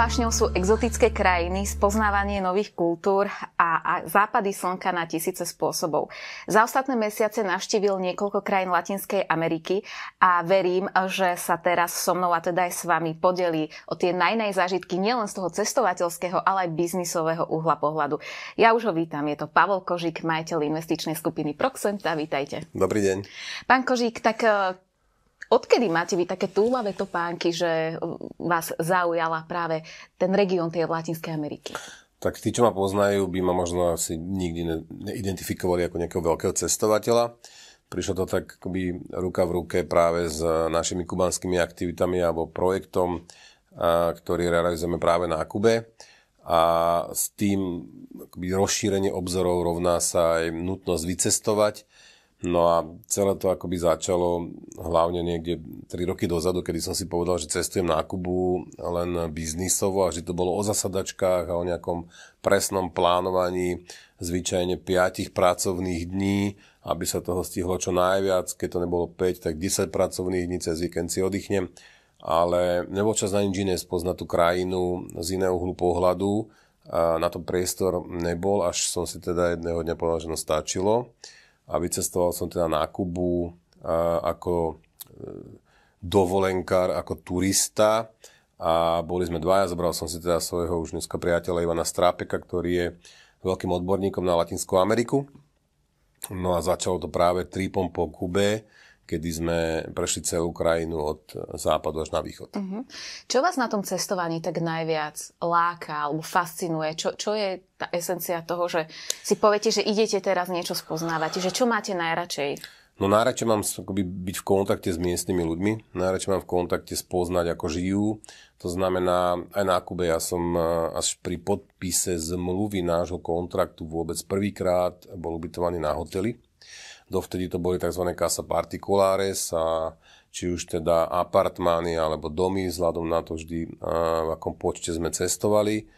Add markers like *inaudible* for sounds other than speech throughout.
vášňou sú exotické krajiny, spoznávanie nových kultúr a, a západy slnka na tisíce spôsobov. Za ostatné mesiace navštívil niekoľko krajín Latinskej Ameriky a verím, že sa teraz so mnou a teda aj s vami podelí o tie najnej zážitky nielen z toho cestovateľského, ale aj biznisového uhla pohľadu. Ja už ho vítam, je to Pavel Kožík, majiteľ investičnej skupiny Proxenta. Vítajte. Dobrý deň. Pán Kožík, tak Odkedy máte vy také túlavé topánky, že um, vás zaujala práve ten región tej Latinskej Ameriky? Tak tí, čo ma poznajú, by ma možno asi nikdy ne- neidentifikovali ako nejakého veľkého cestovateľa. Prišlo to tak akoby ruka v ruke práve s našimi kubanskými aktivitami alebo projektom, a, ktorý realizujeme práve na Kube. A s tým akoby rozšírenie obzorov rovná sa aj nutnosť vycestovať No a celé to akoby začalo hlavne niekde 3 roky dozadu, kedy som si povedal, že cestujem na Kubu len biznisovo a že to bolo o zasadačkách a o nejakom presnom plánovaní zvyčajne 5 pracovných dní, aby sa toho stihlo čo najviac, keď to nebolo 5, tak 10 pracovných dní cez víkend si oddychnem, ale nebol čas na nič iné spoznať tú krajinu z iného uhlu pohľadu, a na to priestor nebol, až som si teda jedného dňa povedal, že no stačilo a vycestoval som teda na Kubu ako e, dovolenkár, ako turista a boli sme dvaja, zobral som si teda svojho už dneska priateľa Ivana Strápeka, ktorý je veľkým odborníkom na Latinskú Ameriku. No a začalo to práve tripom po Kube, kedy sme prešli celú krajinu od západu až na východ. Uh-huh. Čo vás na tom cestovaní tak najviac láka alebo fascinuje? Čo, čo je tá esencia toho, že si poviete, že idete teraz niečo spoznávať? Že čo máte najradšej? No najradšej mám akoby, byť v kontakte s miestnymi ľuďmi, najradšej mám v kontakte spoznať, ako žijú. To znamená, aj na Kube ja som e, až pri podpise zmluvy nášho kontraktu vôbec prvýkrát bol ubytovaný na hoteli Dovtedy to boli tzv. casa particulares a či už teda apartmány alebo domy, vzhľadom na to vždy, v akom počte sme cestovali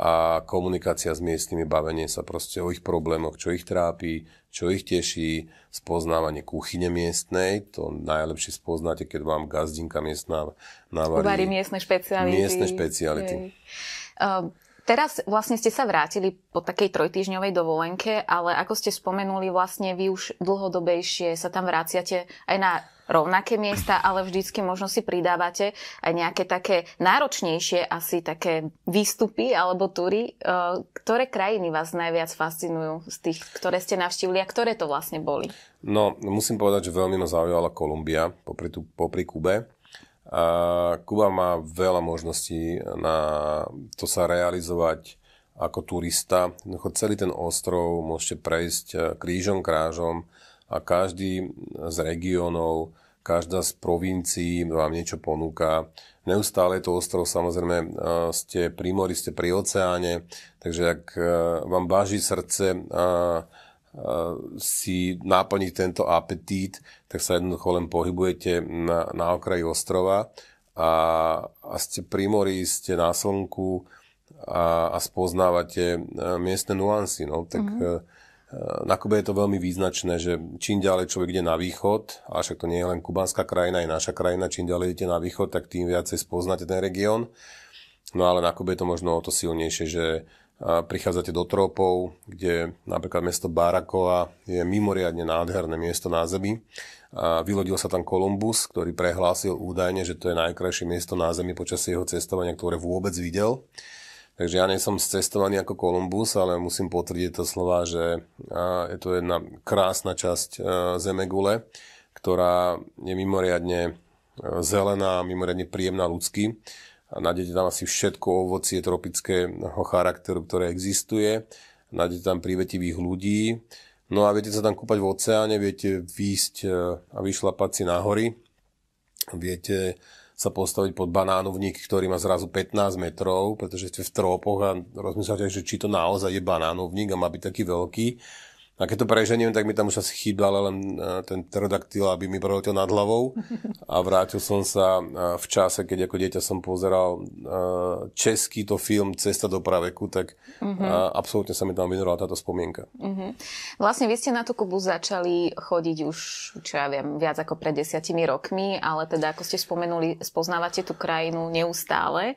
a komunikácia s miestnymi, bavenie sa proste o ich problémoch, čo ich trápi, čo ich teší, spoznávanie kuchyne miestnej, to najlepšie spoznáte, keď vám gazdinka miestná navarí. Uvarí miestne špeciality. Miestne špeciality. Okay. Teraz vlastne ste sa vrátili po takej trojtýžňovej dovolenke, ale ako ste spomenuli, vlastne vy už dlhodobejšie sa tam vraciate aj na rovnaké miesta, ale vždycky možno si pridávate aj nejaké také náročnejšie asi také výstupy alebo tury. E, ktoré krajiny vás najviac fascinujú z tých, ktoré ste navštívili a ktoré to vlastne boli? No, musím povedať, že veľmi ma zaujala Kolumbia popri, tu, popri Kube. A Kuba má veľa možností na to sa realizovať ako turista. Celý ten ostrov môžete prejsť e, krížom krážom a každý z regiónov, každá z provincií vám niečo ponúka. Neustále je to ostrov, samozrejme e, ste pri mori, ste pri oceáne, takže ak e, vám váži srdce a si náplniť tento apetít, tak sa jednoducho len pohybujete na, na okraji ostrova a, a ste pri mori, ste na slnku a, a spoznávate e, miestne nuancy. No? Tak mm-hmm. na Kube je to veľmi význačné, že čím ďalej človek ide na východ, a však to nie je len kubánska krajina, je naša krajina, čím ďalej idete na východ, tak tým viacej spoznáte ten región. No ale na Kube je to možno o to silnejšie, že prichádzate do trópov, kde napríklad mesto Barakova je mimoriadne nádherné miesto na Zemi. A vylodil sa tam Kolumbus, ktorý prehlásil údajne, že to je najkrajšie miesto na Zemi počas jeho cestovania, ktoré vôbec videl. Takže ja nie som cestovaný ako Kolumbus, ale musím potvrdiť to slova, že je to jedna krásna časť e, Zemegule, ktorá je mimoriadne e, zelená, mimoriadne príjemná ľudský Nájdete tam asi všetko ovocie tropického charakteru, ktoré existuje. Nájdete tam prívetivých ľudí. No a viete sa tam kúpať v oceáne, viete výjsť e, a vyšlapať si na hory. Viete sa postaviť pod banánovník, ktorý má zrazu 15 metrov, pretože ste v trópoch a rozmýšľate, že či to naozaj je banánovník a má byť taký veľký. A keď to preženiem, tak mi tam už asi chýbal len e, ten pterodaktyl, aby mi preletel nad hlavou. *laughs* A vrátil som sa e, v čase, keď ako dieťa som pozeral e, český to film Cesta do praveku, tak uh-huh. absolútne sa mi tam vynorila táto spomienka. Uh-huh. Vlastne vy ste na tú Kubu začali chodiť už, čo ja viem, viac ako pred desiatimi rokmi, ale teda, ako ste spomenuli, spoznávate tú krajinu neustále.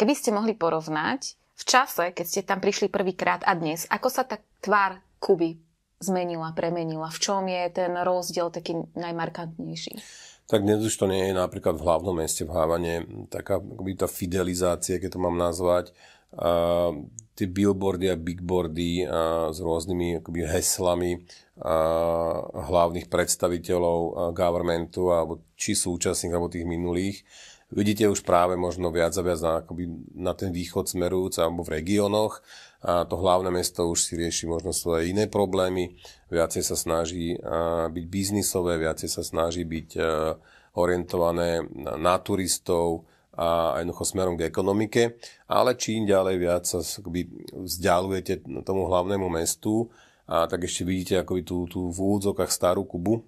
Keby ste mohli porovnať, v čase, keď ste tam prišli prvýkrát a dnes, ako sa tá tvár Kuby zmenila, premenila? V čom je ten rozdiel taký najmarkantnejší? Tak dnes už to nie je napríklad v hlavnom meste v Hávane taká akoby tá fidelizácia, keď to mám nazvať. A, tie billboardy a bigboardy a, s rôznymi akoby heslami a, hlavných predstaviteľov a, governmentu, alebo či súčasných, alebo tých minulých vidíte už práve možno viac a viac na, akoby na ten východ smerujúce alebo v regiónoch a to hlavné mesto už si rieši možno svoje iné problémy, viacej sa snaží byť biznisové, viacej sa snaží byť e, orientované na turistov a jednoducho smerom k ekonomike, ale čím ďalej viac sa akoby vzdialujete tomu hlavnému mestu, a tak ešte vidíte akoby tú, tú v údzokách starú Kubu,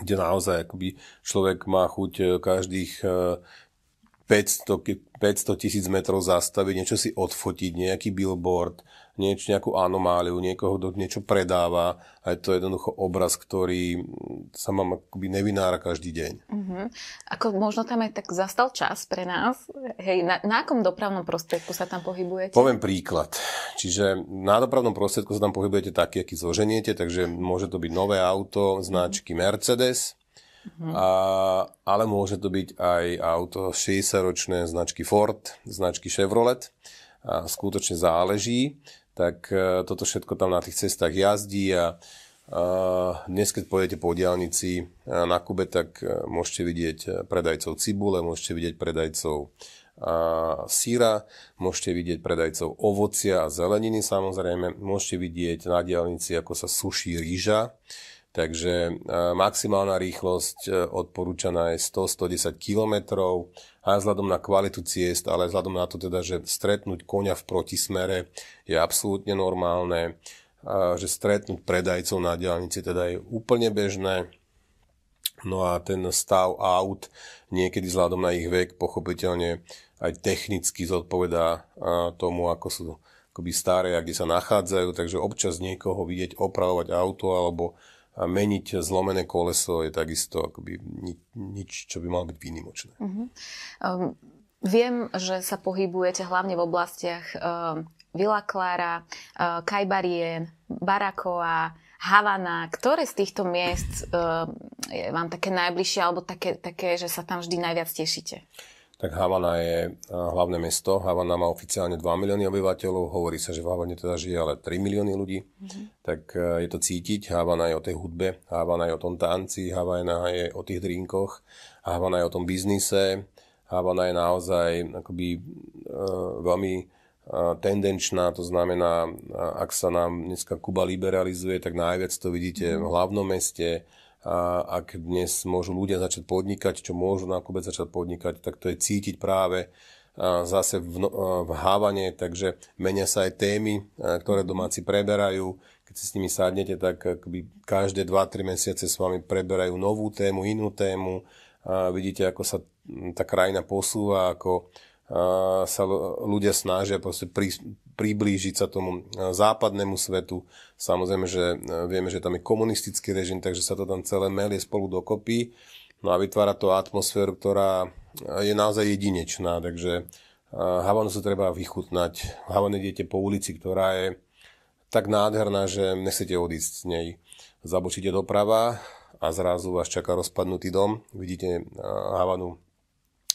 kde naozaj akoby človek má chuť e, každých 500, e, 500 tisíc metrov zastaviť, niečo si odfotiť, nejaký billboard, nieč, nejakú anomáliu, niekoho, kto niečo predáva. A je to jednoducho obraz, ktorý mm, sa mám akoby nevinára každý deň. Uh-huh. Ako možno tam aj tak zastal čas pre nás. Hej, na, na akom dopravnom prostriedku sa tam pohybujete? Poviem príklad. Čiže na dopravnom prostriedku sa tam pohybujete taký, aký zloženiete, takže môže to byť nové auto značky Mercedes, Uh-huh. A, ale môže to byť aj auto 60-ročné značky Ford, značky Chevrolet. A skutočne záleží tak e, toto všetko tam na tých cestách jazdí a e, dnes, keď pôjdete po diálnici e, na Kube, tak môžete vidieť predajcov cibule, môžete vidieť predajcov síra, môžete vidieť predajcov ovocia a zeleniny samozrejme, môžete vidieť na diálnici, ako sa suší rýža, Takže e, maximálna rýchlosť e, odporúčaná je 100-110 km A vzhľadom na kvalitu ciest, ale vzhľadom na to teda, že stretnúť koňa v protismere je absolútne normálne, e, že stretnúť predajcov na diálnici teda je úplne bežné. No a ten stav aut niekedy vzhľadom na ich vek pochopiteľne aj technicky zodpovedá tomu, ako sú akoby staré a kde sa nachádzajú, takže občas niekoho vidieť opravovať auto alebo a meniť zlomené koleso je takisto akoby nič, čo by malo byť výnimočné. Uh-huh. Um, viem, že sa pohybujete hlavne v oblastiach uh, Villa Clara, uh, ehm, Kajbarien, Barakoa, Havana, ktoré z týchto miest uh, je vám také najbližšie alebo také, také, že sa tam vždy najviac tešíte? tak Havana je e, hlavné mesto. Havana má oficiálne 2 milióny obyvateľov, hovorí sa, že v Havane teda žije ale 3 milióny ľudí, mm-hmm. tak e, je to cítiť. Havana je o tej hudbe, Havana je o tom tanci, Havana je o tých drinkoch, Havana je o tom biznise, Havana je naozaj akoby e, veľmi tendenčná, to znamená, ak sa nám dneska Kuba liberalizuje, tak najviac to vidíte v mhm. hlavnom meste, a ak dnes môžu ľudia začať podnikať, čo môžu na Kube začať podnikať, tak to je cítiť práve zase v, no, v hávane, takže menia sa aj témy, ktoré mhm. domáci preberajú. Keď si s nimi sadnete, tak akby e, každé 2-3 mesiace s vami preberajú novú tému, inú tému. A vidíte, ako sa tá krajina posúva, ako sa ľudia snažia proste prí, priblížiť sa tomu e, západnému svetu. Samozrejme, že e, vieme, že tam je komunistický režim, takže sa to tam celé melie spolu dokopy. No a vytvára to atmosféru, ktorá e, je naozaj jedinečná, takže Havanu sa treba vychutnať. Havane idete po ulici, ktorá je tak nádherná, že nechcete odísť z nej. Zabočíte doprava a zrazu vás čaká rozpadnutý dom. Vidíte Havanu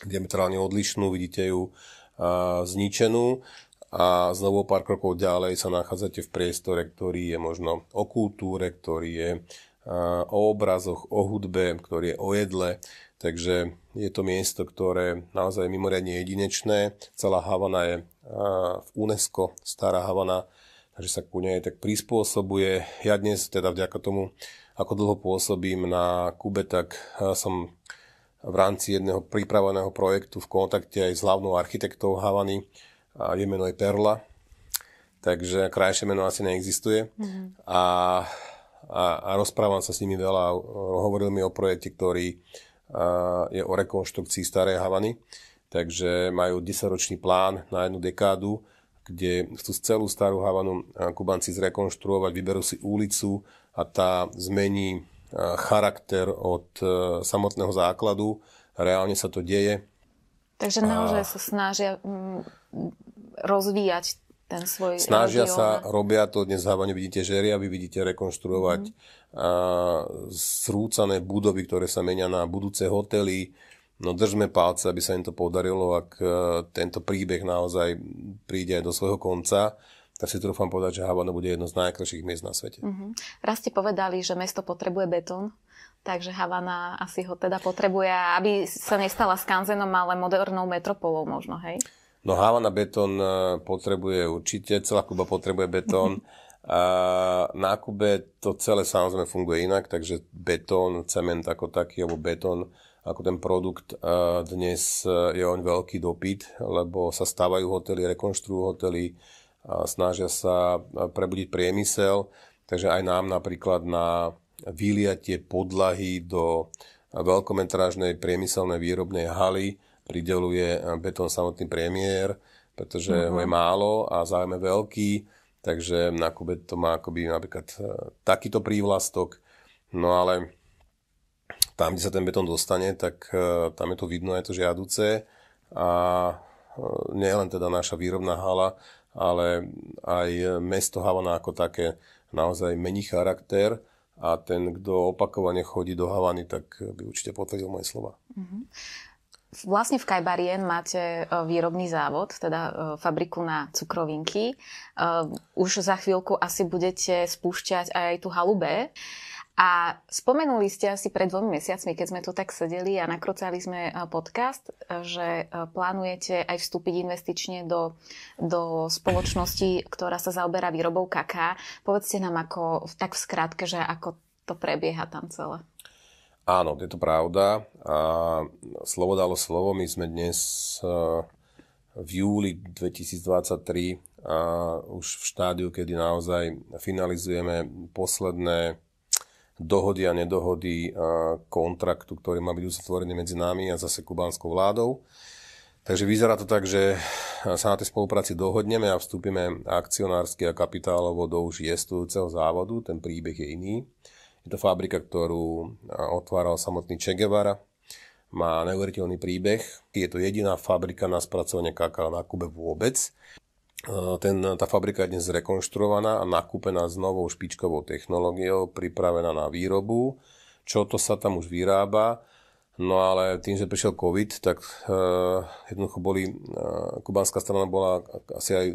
diametrálne odlišnú, vidíte ju a, zničenú a znovu pár krokov ďalej sa nachádzate v priestore, ktorý je možno o kultúre, ktorý je a, o obrazoch, o hudbe, ktorý je o jedle. Takže je to miesto, ktoré naozaj mimoriadne jedinečné. Celá Havana je v UNESCO, stará Havana, takže sa ku nej tak prispôsobuje. Ja dnes teda vďaka tomu, ako dlho pôsobím na Kube, tak som v rámci jedného pripraveného projektu v kontakte aj s hlavnou architektou Havany a je meno je Perla. Takže krajšie meno asi neexistuje. Mm-hmm. A, a, a rozprávam sa s nimi veľa. Hovoril mi o projekte, ktorý a, je o rekonštrukcii starej Havany. Takže majú 10-ročný plán na jednu dekádu, kde chcú celú starú Havanu Kubanci zrekonštruovať, vyberú si ulicu a tá zmení charakter od e, samotného základu. Reálne sa to deje. Takže naozaj a... sa snažia mm, rozvíjať ten svoj Snažia sa, robia to dnes hlavne, vidíte žeria, vy vidíte rekonštruovať mm. zrúcané budovy, ktoré sa menia na budúce hotely. No držme palce, aby sa im to podarilo, ak e, tento príbeh naozaj príde aj do svojho konca tak si trúfam povedať, že Havana bude jedno z najkrajších miest na svete. Uh-huh. Raz ste povedali, že mesto potrebuje betón, takže Havana asi ho teda potrebuje, aby sa nestala skanzenom, ale modernou metropolou možno, hej? No Havana betón e, potrebuje určite, celá Kuba potrebuje betón. *laughs* A na Kube to celé samozrejme funguje inak, takže betón, cement ako taký, alebo betón ako ten produkt e, dnes e, je on veľký dopyt, lebo sa stávajú hotely, rekonštruujú hotely, snažia sa prebudiť priemysel, takže aj nám napríklad na vyliatie podlahy do veľkometrážnej priemyselnej výrobnej haly prideluje betón samotný premiér, pretože uh-huh. ho mhm. je málo a záujem je veľký, takže na Kube to má akoby napríklad e, takýto prívlastok, no ale tam, kde sa ten betón dostane, tak e, tam je to vidno, je to žiaduce a e, nie len teda naša výrobná hala, ale aj mesto Havana ako také naozaj mení charakter a ten, kto opakovane chodí do Havany, tak by určite potvrdil moje slova. Mm-hmm. Vlastne v Kajbarien máte e, výrobný závod, teda e, fabriku na cukrovinky. E, už za chvíľku asi budete spúšťať aj tú halu B. A spomenuli ste asi pred dvomi mesiacmi, keď sme tu tak sedeli a nakrocali sme e, podcast, že e, plánujete aj vstúpiť investične do, do spoločnosti, ktorá sa zaoberá výrobou kaká. Povedzte nám ako, tak v skratke, že ako to prebieha tam celé. Áno, je to pravda. A slovo dalo slovo. My sme dnes e, v júli 2023 a už v štádiu, kedy naozaj finalizujeme posledné dohody a nedohody a kontraktu, ktorý má byť uzatvorený medzi nami a zase kubánskou vládou. Takže vyzerá to tak, že sa na tej spolupráci dohodneme a vstúpime akcionársky a kapitálovo do už jestujúceho závodu. Ten príbeh je iný. Je to fabrika, ktorú otváral samotný Che Guevara. Má neuveriteľný príbeh. Je to jediná fabrika na spracovanie kaká na Kube vôbec. Eh, ten, tá fabrika je dnes zrekonštruovaná a nakúpená s novou špičkovou technológiou, pripravená na výrobu. Čo to sa tam už vyrába? No ale tým, že prišiel COVID, tak uh, jednoducho boli, uh, eh, kubánska strana bola asi aj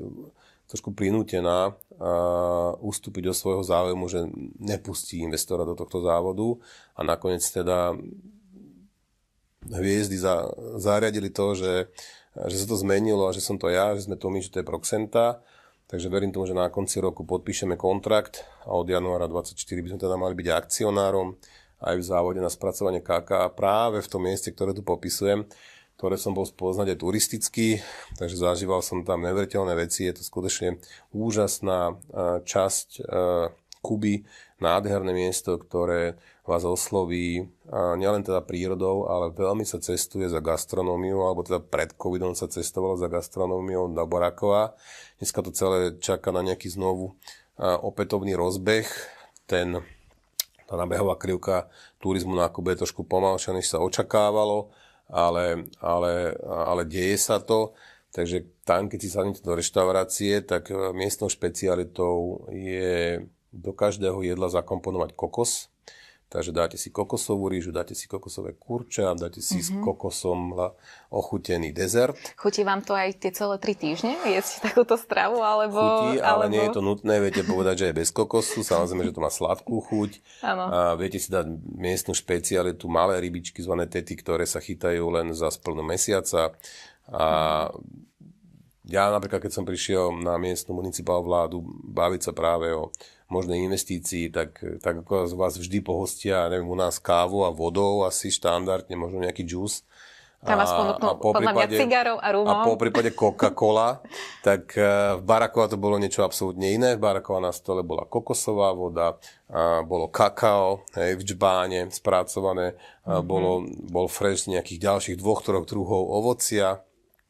trošku prinútená uh, ustúpiť do svojho záujmu, že nepustí investora do tohto závodu a nakoniec teda hviezdy za, zariadili to, že uh, že sa to zmenilo a že som to ja, že sme to my, že to je Proxenta. Takže verím tomu, že na konci roku podpíšeme kontrakt a od januára 24 by sme teda mali byť akcionárom aj v závode na spracovanie KK práve v tom mieste, ktoré tu popisujem, ktoré som bol spoznať aj turisticky, takže zažíval som tam neveriteľné veci, je to skutočne úžasná e, časť e, Kuby, nádherné miesto, ktoré vás osloví nielen teda prírodou, ale veľmi sa cestuje za gastronómiu, alebo teda pred covidom sa cestovalo za gastronómiou do Borakova. Dneska to celé čaká na nejaký znovu opätovný rozbeh. Ten, tá nabehová krivka turizmu na Kube je trošku pomalšia, než sa očakávalo, ale, ale, ale deje sa to. Takže tam, keď si sadnete do reštaurácie, tak e, miestnou špecialitou je do každého jedla zakomponovať kokos. Takže dáte si kokosovú rýžu, dáte si kokosové kurča, dáte si mm-hmm. s mhm. kokosom ochutený dezert. Chutí vám to aj tie celé tri týždne? Jesť takúto stravu? Alebo, Chutí, ale alebo... nie je to nutné. Viete povedať, že je bez kokosu. Samozrejme, že to má sladkú chuť. A viete si dať miestnu špecialitu, malé rybičky zvané tety, ktoré sa chytajú len za splnú mesiaca. A ja napríklad, keď som prišiel na miestnu municipál vládu baviť sa práve o možné investícii, tak, tak ako vás vždy pohostia, neviem, u nás kávu a vodou asi štandardne, možno nejaký džús. Tam vás podľa cigarov a rumom. A po prípade Coca-Cola, *laughs* tak eh, v Barakova to bolo niečo absolútne iné. V Barakova na stole bola kokosová voda, a bolo kakao hej, v džbáne spracované, a mm-hmm. bolo, bol fresh nejakých ďalších dvoch, troch druhov ovocia.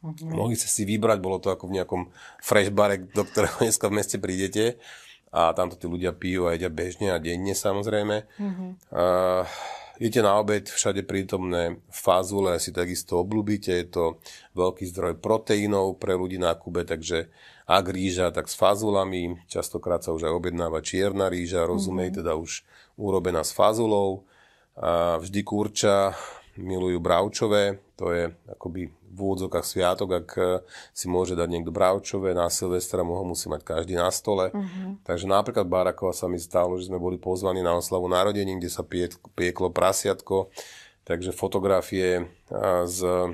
Mm-hmm. Mohli ste si vybrať, bolo to ako v nejakom fresh bare, do ktorého *laughs* dneska v meste prídete a tamto tí ľudia pijú a jedia bežne a denne samozrejme. Mm-hmm. Uh, na obed, všade prítomné fazule si takisto obľúbite, je to veľký zdroj proteínov pre ľudí na Kube, takže ak rýža, tak s fazulami, častokrát sa už aj objednáva čierna rýža, rozumej, mm-hmm. teda už urobená s fazulou, a vždy kurča, milujú bravčové, to je akoby v úvodzokách sviatok, ak eh, si môže dať niekto bravčové, na Silvestra ho musí mať každý na stole. Uh-huh. Takže napríklad Barakova sa mi stalo, že sme boli pozvaní na oslavu narodení, kde sa pieklo prasiatko, takže fotografie eh, z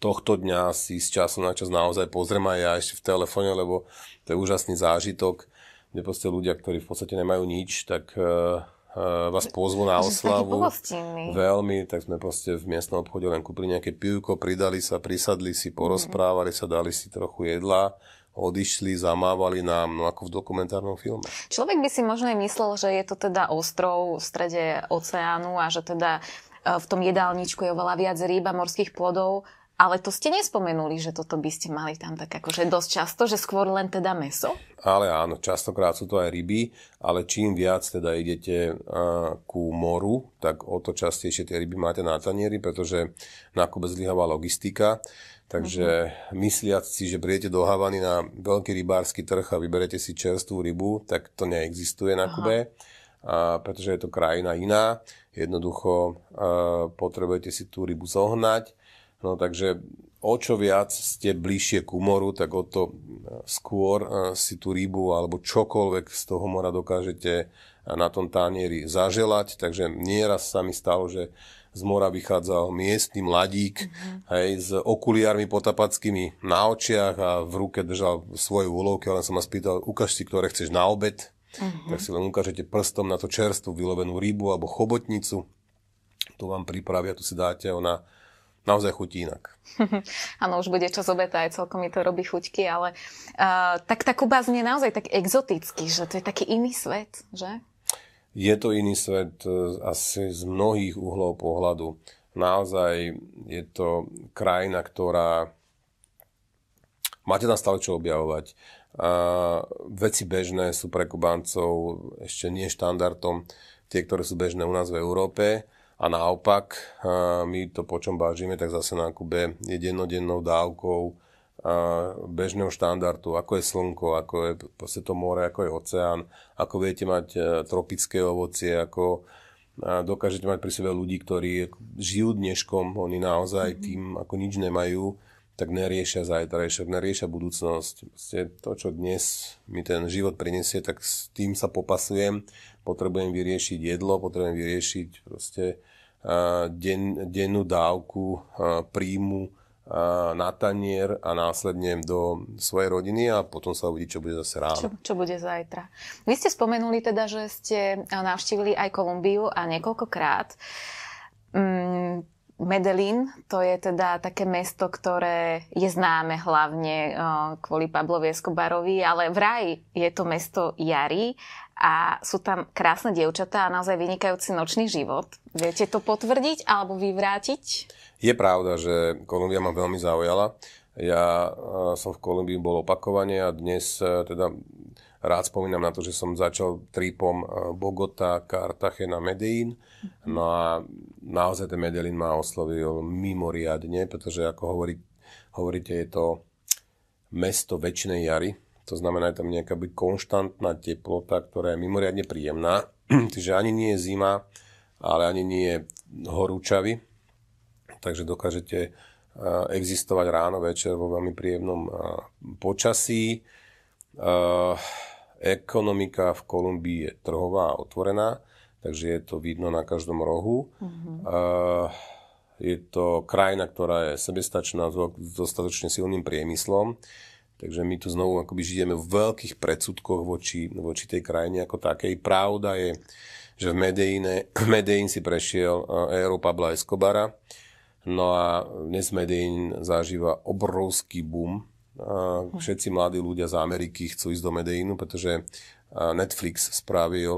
tohto dňa si z času na čas naozaj pozriem aj ja ešte v telefóne, lebo to je úžasný zážitok, kde proste ľudia, ktorí v podstate nemajú nič, tak eh, Eh, vás pozvu na oslavu. Veľmi, tak sme proste v miestnom obchode len kúpili nejaké pivko, pridali sa, prisadli si, mhm. porozprávali sa, dali si trochu jedla odišli, zamávali nám, no ako v dokumentárnom filme. Človek by si možno aj myslel, že je to teda ostrov v strede oceánu a že teda eh, v tom jedálničku je oveľa viac rýb a morských plodov, ale to ste nespomenuli, že toto by ste mali tam tak akože dosť často, že skôr len teda meso? Ale áno, častokrát sú to aj ryby, ale čím viac teda idete ku moru, tak o to častejšie tie ryby máte na tanieri, pretože nákup zlyháva logistika. Takže uh-huh. mysliac si, že prijete do Havany na veľký rybársky trh a vyberete si čerstvú rybu, tak to neexistuje na Aha. Kube, a, pretože je to krajina iná. Jednoducho uh, potrebujete si tú rybu zohnať No takže o čo viac ste bližšie k moru, tak o to skôr eh, si tú rybu alebo čokoľvek z toho mora dokážete eh, na tom tánieri zaželať. Takže nieraz sa mi stalo, že z mora vychádzal miestny mladík mm-hmm. hej, s okuliármi potapackými na očiach a v ruke držal svoje úlovky, ale som ma spýtal, ukáž si, ktoré chceš na obed. Mm-hmm. Tak si len ukážete prstom na to čerstvú vylovenú rybu alebo chobotnicu. Tu vám pripravia, tu si dáte, ona naozaj chutí inak. *laughs* Áno, už bude čas obeta, aj celkom mi to robí chuťky, ale uh, tak tá Kuba je naozaj tak exoticky, že to je taký iný svet, že? Je to iný svet e, asi z mnohých uhlov pohľadu. Naozaj je to krajina, ktorá... Máte tam stále čo objavovať. A e, veci bežné sú pre Kubáncov ešte nie štandardom tie, ktoré sú bežné u nás v Európe a naopak, eh, my to, po čom bážime, tak zase na Kube je dennodennou dávkou eh, bežného štandardu, ako je slnko, ako je proste to more, ako je oceán, ako viete mať eh, tropické ovocie, ako dokážete mať pri sebe ľudí, ktorí žijú dneškom, oni naozaj mhm. tým, ako nič nemajú, tak neriešia zajtrajšok, neriešia budúcnosť. Proste to, čo dnes mi ten život prinesie, tak s tým sa popasujem potrebujem vyriešiť jedlo, potrebujem vyriešiť proste den, dennú dávku príjmu na tanier a následne do svojej rodiny a potom sa uvidí, čo bude zase ráno. Čo, čo bude zajtra. Vy ste spomenuli teda, že ste navštívili aj Kolumbiu a niekoľkokrát. Mm, Medellín, to je teda také mesto, ktoré je známe hlavne eh, kvôli Pablovi Escobarovi, ale v je to mesto Jari a sú tam krásne dievčatá a naozaj vynikajúci nočný život. Viete to potvrdiť alebo vyvrátiť? Je pravda, že Kolumbia ma veľmi zaujala. Ja eh, som v Kolumbii bol opakovane a dnes eh, teda rád spomínam na to, že som začal tripom Bogota, Cartagena, Medellín No a naozaj ten Medellín ma oslovil mimoriadne, pretože ako hovorí, hovoríte, je to mesto väčšnej jary, to znamená, je tam nejaká by konštantná teplota, ktorá je mimoriadne príjemná, *clears throat* čiže ani nie je zima, ale ani nie je horúčavy, takže dokážete e, existovať ráno, večer vo veľmi príjemnom e, počasí. E, ekonomika v Kolumbii je trhová a otvorená, takže je to vidno na každom rohu. Uh-huh. Uh, je to krajina, ktorá je sebestačná s dostatočne silným priemyslom, takže my tu znovu akoby žijeme v veľkých predsudkoch voči, voči tej krajine ako takej. Pravda je, že v Medellíne, *clears throat* Medejín si prešiel e, éru Pabla Escobara, no a dnes Medejín zažíva obrovský boom. Mhm. Všetci mladí ľudia z Ameriky chcú ísť do Medejínu, pretože Netflix spravil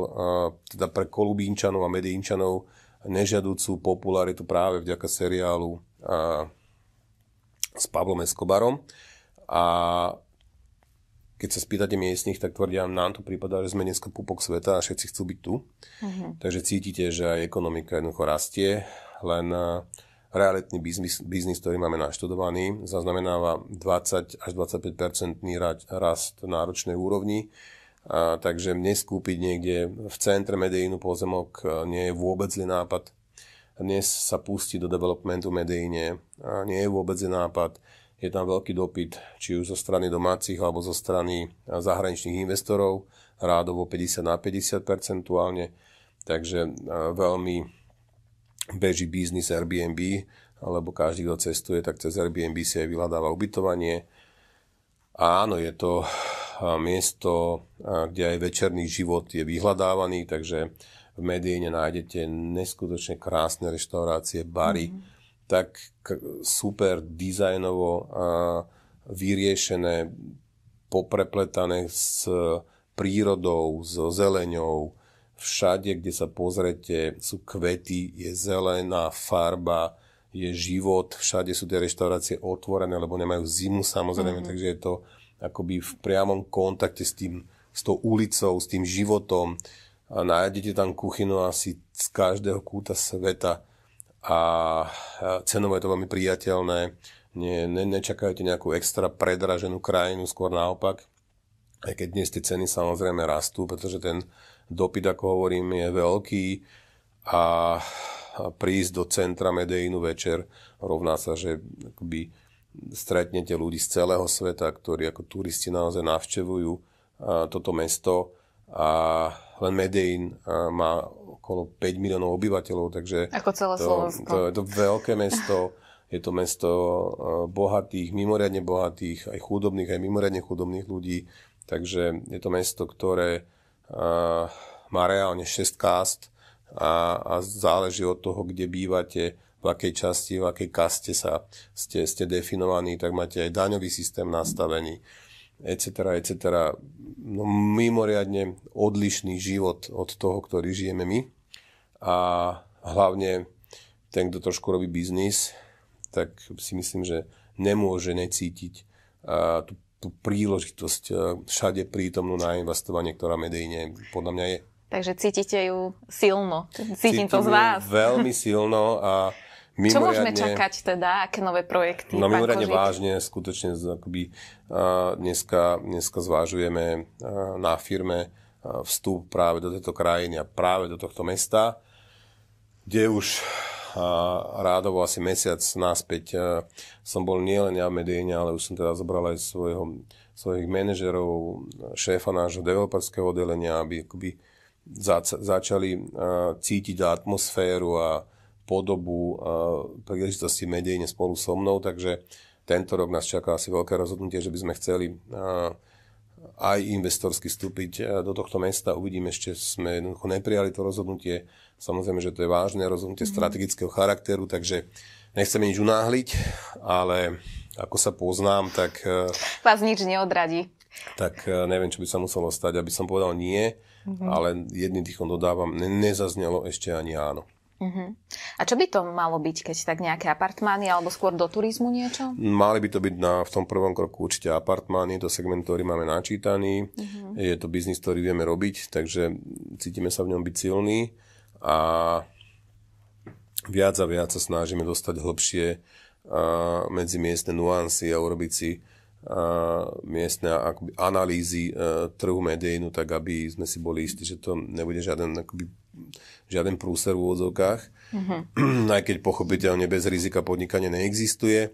teda pre Kolubínčanov a Medínčanov nežiadúcu popularitu práve vďaka seriálu s Pavlom Escobarom. A keď sa spýtate miestnych, tak tvrdia, nám to prípada, že sme dneska pupok sveta a všetci chcú byť tu. Uh-huh. Takže cítite, že aj ekonomika jednoducho rastie, len realitný biznis, biznis, ktorý máme naštudovaný, zaznamenáva 20 až 25 rast náročnej úrovni a, takže mne skúpiť niekde v centre Medellínu pozemok e, nie je vôbec zlý nápad. Dnes sa pustiť do developmentu Medellíne, a nie je vôbec zlý nápad. Je tam veľký dopyt, či už zo strany domácich alebo zo strany e, zahraničných investorov, rádovo 50 na 50 percentuálne. Takže e, veľmi beží biznis Airbnb, alebo každý, kto cestuje, tak cez Airbnb si aj vyhľadáva ubytovanie. A áno, je to miesto, kde aj večerný život je vyhľadávaný, takže v Medíne nájdete neskutočne krásne reštaurácie, bary, mm-hmm. tak super dizajnovo vyriešené, poprepletané s prírodou, so zeleňou. Všade, kde sa pozrete, sú kvety, je zelená farba, je život, všade sú tie reštaurácie otvorené, lebo nemajú zimu samozrejme, mm-hmm. takže je to akoby v priamom kontakte s tým, s tou ulicou, s tým životom. A nájdete tam kuchynu asi z každého kúta sveta a cenovo je to veľmi priateľné. Nie, ne, nečakajte nejakú extra predraženú krajinu, skôr naopak. Aj keď dnes tie ceny samozrejme rastú, pretože ten dopyt, ako hovorím, je veľký a prísť do centra Medejinu večer rovná sa, že akoby stretnete ľudí z celého sveta, ktorí ako turisti naozaj navštevujú toto mesto a len Medellín má okolo 5 miliónov obyvateľov, takže ako celé to, To, je to veľké mesto, je to mesto bohatých, mimoriadne bohatých, aj chudobných, aj mimoriadne chudobných ľudí, takže je to mesto, ktoré má reálne 6 kást a, a záleží od toho, kde bývate, v akej časti, v akej kaste sa ste, ste definovaní, tak máte aj daňový systém nastavený, etc., etc. No, mimoriadne odlišný život od toho, ktorý žijeme my. A hlavne ten, kto trošku robí biznis, tak si myslím, že nemôže necítiť a, tú, tú príležitosť a, všade prítomnú na investovanie, ktorá medejne podľa mňa je. Takže cítite ju silno. Cítim, Cítim to z vás. veľmi silno a Mimoriadne, Čo môžeme čakať teda? Aké nové projekty? No mimoriadne vážne, skutočne akoby, dneska, dneska zvážujeme na firme vstup práve do tejto krajiny a práve do tohto mesta, kde už rádovo asi mesiac naspäť som bol nielen ja v Medíne, ale už som teda zobral aj svojho, svojich manažerov, šéfa nášho developerského oddelenia, aby akoby začali cítiť atmosféru a podobu eh, príležitosti medejne spolu so mnou, takže tento rok nás čaká asi veľké rozhodnutie, že by sme chceli eh, aj investorsky vstúpiť eh, do tohto mesta. Uvidíme, ešte sme jednoducho neprijali to rozhodnutie. Samozrejme, že to je vážne rozhodnutie mm-hmm. strategického charakteru, takže nechceme nič unáhliť, ale ako sa poznám, tak... Vás nič neodradí. Tak neviem, čo by sa muselo stať, aby som povedal nie, mm-hmm. ale jedným dýchom dodávam, ne- nezaznelo ešte ani áno. Uh-huh. A čo by to malo byť, keď tak nejaké apartmány alebo skôr do turizmu niečo? Mali by to byť na, v tom prvom kroku určite apartmány, je to segment, ktorý máme načítaný, uh-huh. je to biznis, ktorý vieme robiť, takže cítime sa v ňom byť silný a viac a viac sa snažíme dostať hlbšie a, medzi miestne nuancy a urobiť si a, miestne akoby, analýzy a, e, trhu medejnu, tak aby sme si boli istí, že to nebude žiaden akoby, žiaden prúser v úvodzovkách, mm-hmm. *clears throat* aj keď pochopiteľne bez rizika podnikanie neexistuje,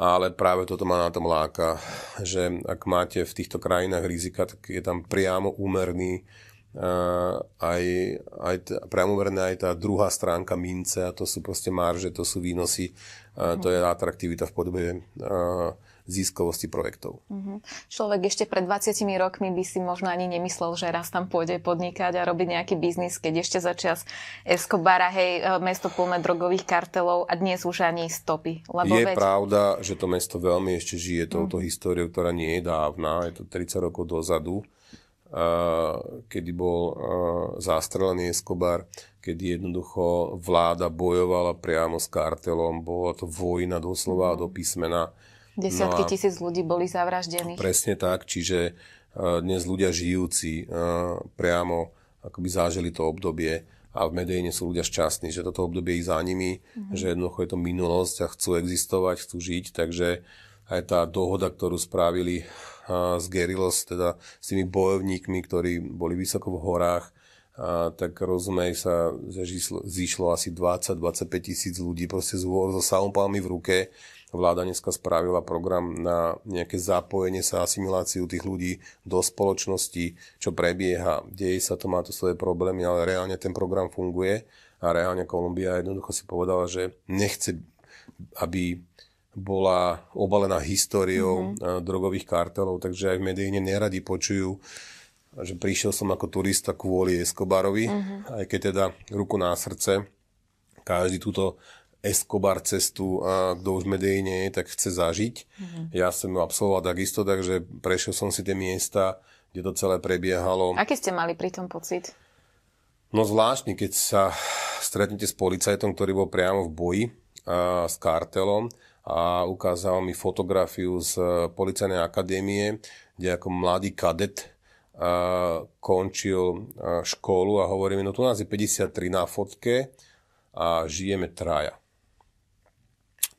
ale práve toto ma na tom láka, že ak máte v týchto krajinách rizika, tak je tam priamo úmerný uh, aj, aj t- priamo úmerná aj tá druhá stránka mince a to sú proste marže, to sú výnosy, uh, to je mhm. atraktivita v podobe uh, ziskovosti projektov. Uh-huh. Človek ešte pred 20 rokmi by si možno ani nemyslel, že raz tam pôjde podnikať a robiť nejaký biznis, keď ešte začias Escobara, hej, e, mesto plné drogových kartelov a dnes už ani stopy. Lebo je veď... pravda, že to mesto veľmi ešte žije mhm. touto uh-huh. históriou, ktorá nie je dávna, je to 30 rokov dozadu, uh, kedy bol uh, zastrelený Escobar, kedy jednoducho vláda bojovala priamo s kartelom, bola to vojna doslova mhm. do písmena. Desiatky no tisíc ľudí boli zavraždení. Presne tak, čiže e, dnes ľudia žijúci e, priamo akoby zážili to obdobie a v Medejne sú ľudia šťastní, že toto obdobie ich za nimi, mm-hmm. že jednoducho je to minulosť a chcú existovať, chcú žiť, takže aj tá dohoda, ktorú spravili e, s Gerilos, teda s tými bojovníkmi, ktorí boli vysoko v horách, a tak rozumej sa, že zišlo asi 20-25 tisíc ľudí proste z so salopálmi v ruke vláda dneska spravila program na nejaké zapojenie sa, asimiláciu tých ľudí do spoločnosti, čo prebieha. Deje sa to, má to svoje problémy, ale reálne ten program funguje a reálne Kolumbia jednoducho si povedala, že nechce, aby bola obalená históriou mm-hmm. drogových kartelov, takže aj v medejne neradi počujú, že prišiel som ako turista kvôli Escobarovi, mm-hmm. aj keď teda ruku na srdce, každý túto Escobar cestu a kto už v Medejine je, tak chce zažiť. Mm-hmm. Ja som ju absolvoval takisto, takže prešiel som si tie miesta, kde to celé prebiehalo. Aký ste mali pri tom pocit? No zvláštne, keď sa stretnete s policajtom, ktorý bol priamo v boji a, s kartelom a ukázal mi fotografiu z e, policajnej akadémie, kde ako mladý kadet a, e, končil a, e, školu a mi, no tu nás je 53 na fotke, a žijeme traja.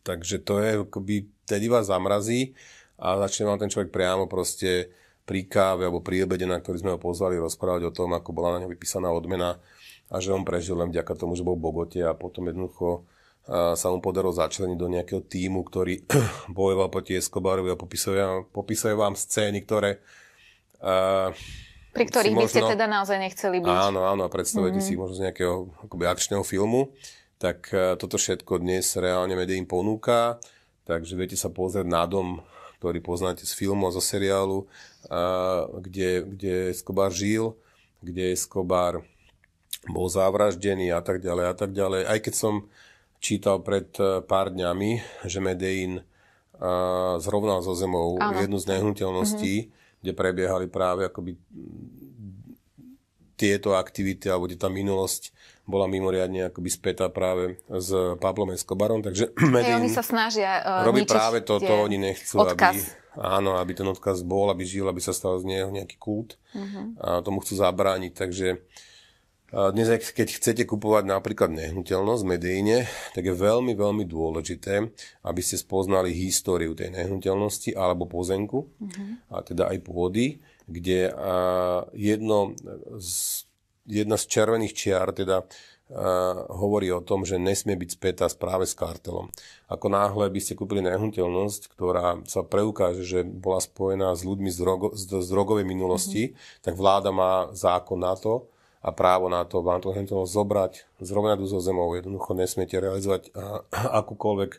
Takže to je, akoby, tedy vás zamrazí a začne vám ten človek priamo proste pri káve alebo pri obede, na ktorý sme ho pozvali, rozprávať o tom, ako bola na ňo vypísaná odmena a že on prežil len vďaka tomu, že bol v Bogote a potom jednoducho sa mu podarilo začleniť do nejakého týmu, ktorý *clears throat* bojoval proti Escobarovi a popisuje, vám scény, ktoré... Uh, Pri ktorých možno, by ste teda naozaj nechceli byť. Áno, áno, a predstavujete mm-hmm. si možno z nejakého akoby, akčného filmu tak e, toto všetko dnes reálne im ponúka, takže viete sa pozrieť na dom, ktorý poznáte z filmu a zo seriálu, e, kde, kde Escobar žil, kde Escobar bol zavraždený a tak ďalej a tak ďalej. Aj keď som čítal pred e, pár dňami, že Medellín zrovnal so zemou Áno. jednu z nehnuteľností, mm-hmm. kde prebiehali práve akoby tieto aktivity alebo tá minulosť bola mimoriadne akoby spätá práve s Pablom Escobarom, takže hey, *clears throat* oni sa snažia uh, e, robiť práve to, to oni nechcú, odkaz. aby, áno, aby ten odkaz bol, aby žil, aby sa stal z neho nejaký kult uh-huh. a tomu chcú zabrániť, takže e, dnes, keď chcete kupovať napríklad nehnuteľnosť v Medejne, tak je veľmi, veľmi dôležité, aby ste spoznali históriu tej nehnuteľnosti alebo pozemku, uh-huh. a teda aj pôdy kde jedno z, jedna z červených čiar teda hovorí o tom, že nesmie byť spätá práve s kartelom. Ako náhle by ste kúpili nehnuteľnosť, ktorá sa preukáže, že bola spojená s ľuďmi z, drogo, z, z drogovej minulosti, mm-hmm. tak vláda má zákon na to a právo na to vám to nehnuteľnosť zobrať, zrovnať zo zemou. Jednoducho nesmiete realizovať akúkoľvek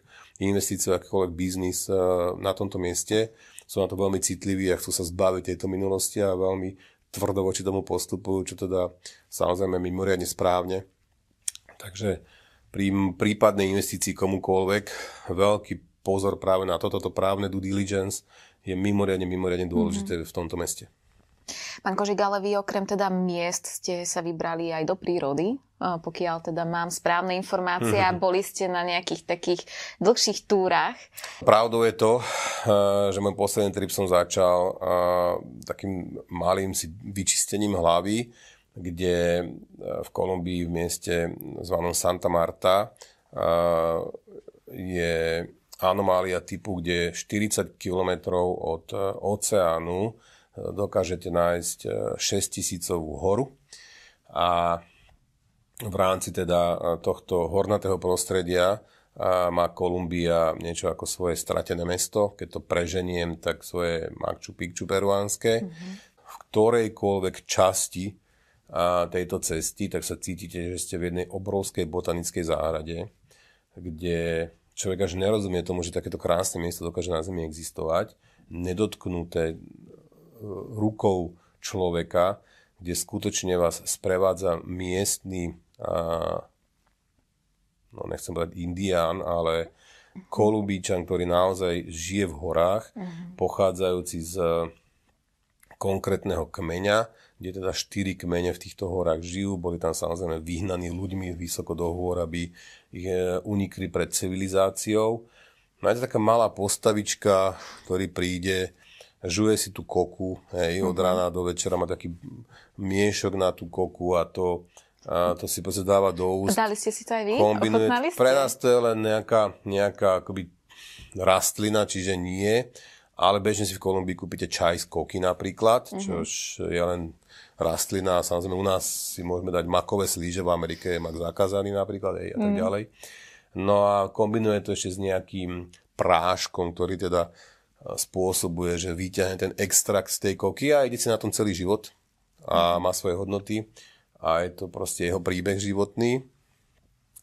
investíciu, akýkoľvek biznis eh, na tomto mieste. Sú na to veľmi citliví a chcú sa zbaviť tejto minulosti a veľmi tvrdo voči tomu postupujú, čo teda samozrejme mimoriadne správne. Takže pri prípadnej investícii komukoľvek veľký pozor práve na toto, toto právne due diligence je mimoriadne, mimoriadne dôležité mm-hmm. v tomto meste. Pán Kožik, ale vy okrem teda miest ste sa vybrali aj do prírody, pokiaľ teda mám správne informácie a mhm. boli ste na nejakých takých dlhších túrach. Pravdou je to, eh, že môj posledný trip som začal eh, takým malým si vyčistením hlavy, kde eh, v Kolumbii v mieste zvanom Santa Marta je anomália typu, kde 40 km od oceánu dokážete nájsť e, tisícovú horu a v rámci teda e, tohto hornatého prostredia e, má Kolumbia niečo ako svoje stratené mesto, keď to preženiem, tak svoje Machu Picchu peruánske. Mm-hmm. V ktorejkoľvek časti tejto cesty, tak sa cítite, že ste v jednej obrovskej botanickej záhrade, kde človek až nerozumie tomu, že takéto krásne miesto dokáže na Zemi existovať, nedotknuté rukou človeka, kde skutočne vás sprevádza miestny, no nechcem povedať indián, ale kolubíčan, ktorý naozaj žije v horách, uh-huh. Mhm. pochádzajúci z konkrétneho kmeňa, kde teda štyri kmene v týchto horách žijú, boli tam samozrejme vyhnaní ľuďmi vysoko do hôr, aby ich e, unikli pred civilizáciou. No je to taká malá postavička, ktorý príde žuje si tú koku, hej, od mhm. rána do večera má taký miešok na tú koku a to, a to si proste dáva do úst. Dali ste si to aj vy? Kombinuje. Ste? Pre nás to je len nejaká, nejaká akoby rastlina, čiže nie. Ale bežne si v Kolumbii kúpite čaj z koky napríklad, mm-hmm. čo je len rastlina. Samozrejme u nás si môžeme dať makové slíže, v Amerike je mak zakázaný napríklad hej, a tak mm. ďalej. No a kombinuje to ešte s nejakým práškom, ktorý teda spôsobuje, že vyťahne ten extrakt z tej koky a ide si na tom celý život a mhm. má svoje hodnoty a je to proste jeho príbeh životný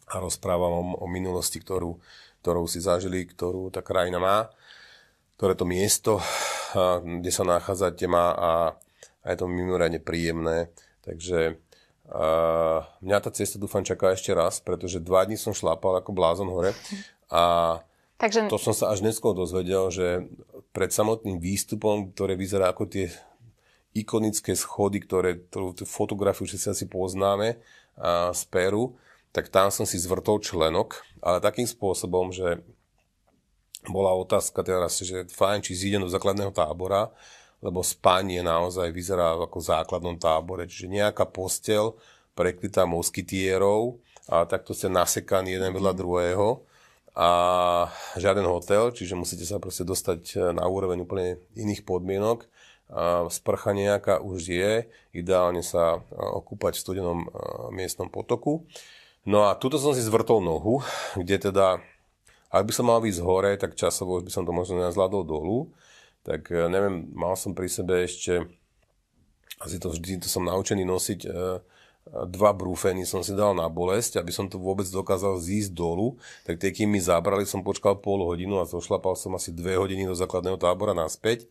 a rozprávam o, o minulosti, ktorú, ktorú si zažili, ktorú tá krajina má, ktoré to miesto, kde sa nachádzate má a, a je to mimoriadne príjemné. Takže uh, mňa tá cesta dúfam čaká ešte raz, pretože dva dní som šlapal ako blázon hore mhm. a Takže... To som sa až neskôr dozvedel, že pred samotným výstupom, ktoré vyzerá ako tie ikonické schody, ktoré, tú, tú fotografiu všetci asi poznáme a, z Peru, tak tam som si zvrtol členok, ale takým spôsobom, že bola otázka teraz, že fajn, či zídem do základného tábora, lebo spanie naozaj vyzerá ako v základnom tábore, čiže nejaká postel prekrytá moskytierov a takto ste nasekaní jeden vedľa mhm. druhého a žiaden hotel, čiže musíte sa proste dostať e, na úroveň úplne iných podmienok. Sprcha nejaká už je, ideálne sa e, okúpať v studenom e, miestnom potoku. No a tuto som si zvrtol nohu, kde teda, ak by som mal ísť hore, tak časovo by som to možno nezvládol dolu. Tak neviem, mal som pri sebe ešte, asi to vždy, to som naučený nosiť dva brúfeny som si dal na bolesť, aby som to vôbec dokázal zísť dolu, tak tie, kým mi zabrali, som počkal pol hodinu a zošlapal som asi dve hodiny do základného tábora naspäť.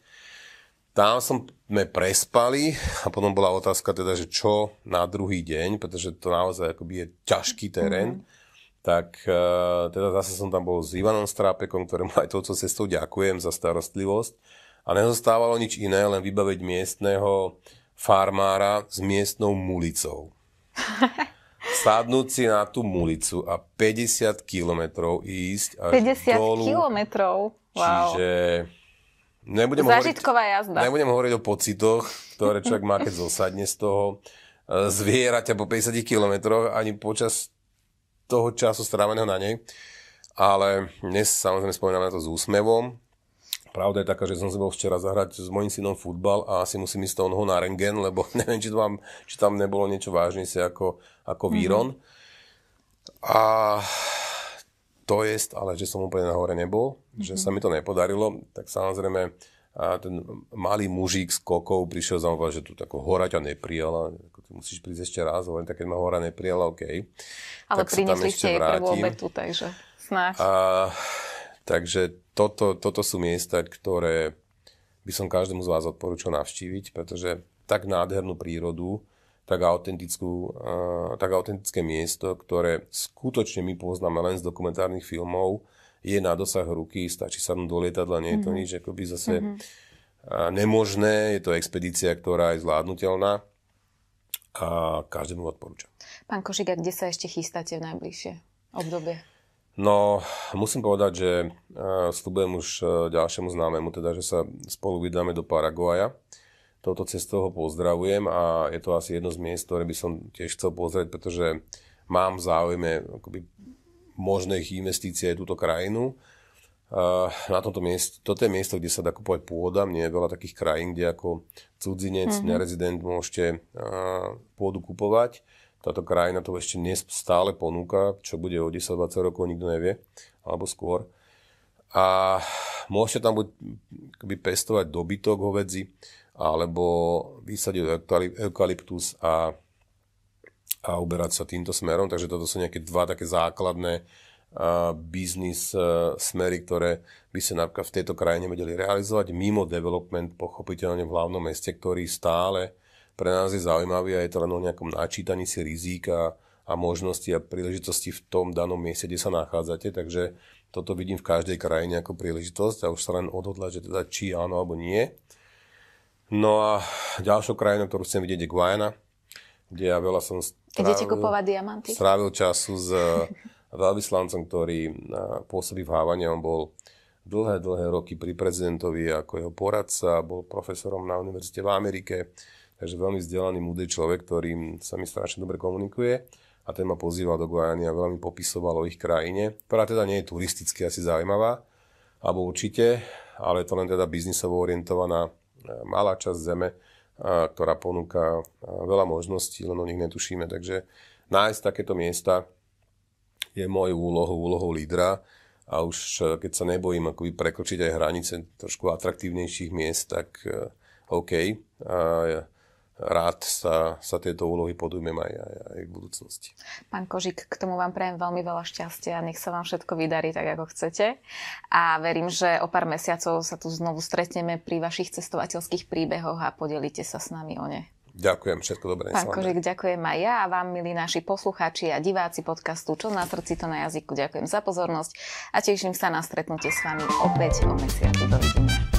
Tam sme prespali a potom bola otázka teda, že čo na druhý deň, pretože to naozaj akoby je ťažký terén. Mm-hmm tak e, teda zase som tam bol s Ivanom Strápekom, ktorému aj touto cestou ďakujem za starostlivosť. A nezostávalo nič iné, len vybaviť miestneho farmára s miestnou mulicou. *laughs* sadnúť si na tú mulicu a 50 kilometrov ísť až 50 dolu. kilometrov? Wow. Čiže nebudem Zažitková hovoriť, jazda. Nebudem hovoriť o pocitoch, ktoré človek má, keď zosadne z toho e, Zvierať po 50 kilometroch ani počas toho času stráveného na nej. Ale dnes samozrejme spomíname na to s úsmevom, Pravda je taká, že som si bol včera zahrať s mojim synom futbal a asi musím ísť toho na rengen, lebo *laughs* neviem, či tam, či tam nebolo niečo vážnejšie ako, ako Mm-hmm. A to je, ale že som úplne nahore nebol, mm-hmm. že mhm. sa mi to nepodarilo, tak samozrejme a ten malý mužík s kokou prišiel za mnou, že tu tako hora ťa neprijala, ako ty musíš prísť ešte raz, hovorím, tak keď ma hora neprijala, OK. Ale tak priniesli ste jej prvú obetu, takže snáď. A, Takže toto, toto sú miesta, ktoré by som každému z vás odporúčal navštíviť, pretože tak nádhernú prírodu, tak, autentickú, uh, tak autentické miesto, ktoré skutočne my poznáme len z dokumentárnych filmov, je na dosah ruky, stačí sa do lietadla, nie je to mm-hmm. nič akoby zase mm-hmm. nemožné, je to expedícia, ktorá je zvládnutelná a každému odporúčam. Pán Košik, kde sa ešte chystáte v najbližšie obdobie? No, musím povedať, že e, slúbujem už e, ďalšiemu známemu, teda, že sa spolu vydáme do Paraguaja. Touto cestou ho pozdravujem a je to asi jedno z miest, ktoré by som tiež chcel pozrieť, pretože mám v záujme akoby, možných investícií aj túto krajinu. E, na tomto mieste, toto je miesto, kde sa dá kupovať pôda. Mne je veľa takých krajín, kde ako cudzinec, mm-hmm. nerezident môžete pôdu kupovať táto krajina to ešte dnes stále ponúka, čo bude o 10-20 rokov, nikto nevie, alebo skôr. A môžete tam buď kby, pestovať dobytok hovedzi, alebo vysadiť eukalyptus a, a uberať sa týmto smerom. Takže toto sú nejaké dva také základné biznis e, smery, ktoré by sa napríklad v tejto krajine vedeli realizovať mimo development, pochopiteľne v hlavnom meste, ktorý stále pre nás je zaujímavý a je to len o nejakom načítaní si rizíka a, možnosti a príležitosti v tom danom mieste, kde sa nachádzate, takže toto vidím v každej krajine ako príležitosť a už sa len odhodla, že teda či áno alebo nie. No a ďalšou krajinou, ktorú chcem vidieť, je Guajana, kde ja veľa som strávil, diamanty? strávil času s eh, veľvyslancom, ktorý eh, pôsobí v Hávane. On bol dlhé, dlhé roky pri prezidentovi ako jeho poradca, bol profesorom na univerzite v Amerike, Takže veľmi vzdelaný, múdry človek, ktorým sa mi strašne dobre komunikuje a ten ma pozýval do Guajany a veľmi popisoval o ich krajine, ktorá teda nie je turisticky asi zaujímavá, alebo určite, ale to len teda biznisovo orientovaná e, malá časť zeme, e, ktorá ponúka e, veľa možností, len o nich netušíme. Takže nájsť takéto miesta je môj úlohou, úlohou lídra a už keď sa nebojím akoby prekročiť aj hranice trošku atraktívnejších miest, tak OK. A rád sa, sa tieto úlohy podujmem aj, aj, aj v budúcnosti. Pán Kožik, k tomu vám prajem veľmi veľa šťastia a nech sa vám všetko vydarí tak, ako chcete. A verím, že o pár mesiacov sa tu znovu stretneme pri vašich cestovateľských príbehoch a podelíte sa s nami o ne. Ďakujem, všetko dobré. Pán Kožik, ďakujem aj ja a vám, milí naši poslucháči a diváci podcastu Čo na srdci, to na jazyku. Ďakujem za pozornosť a teším sa na stretnutie s vami opäť o mesiaci. Dovidenia.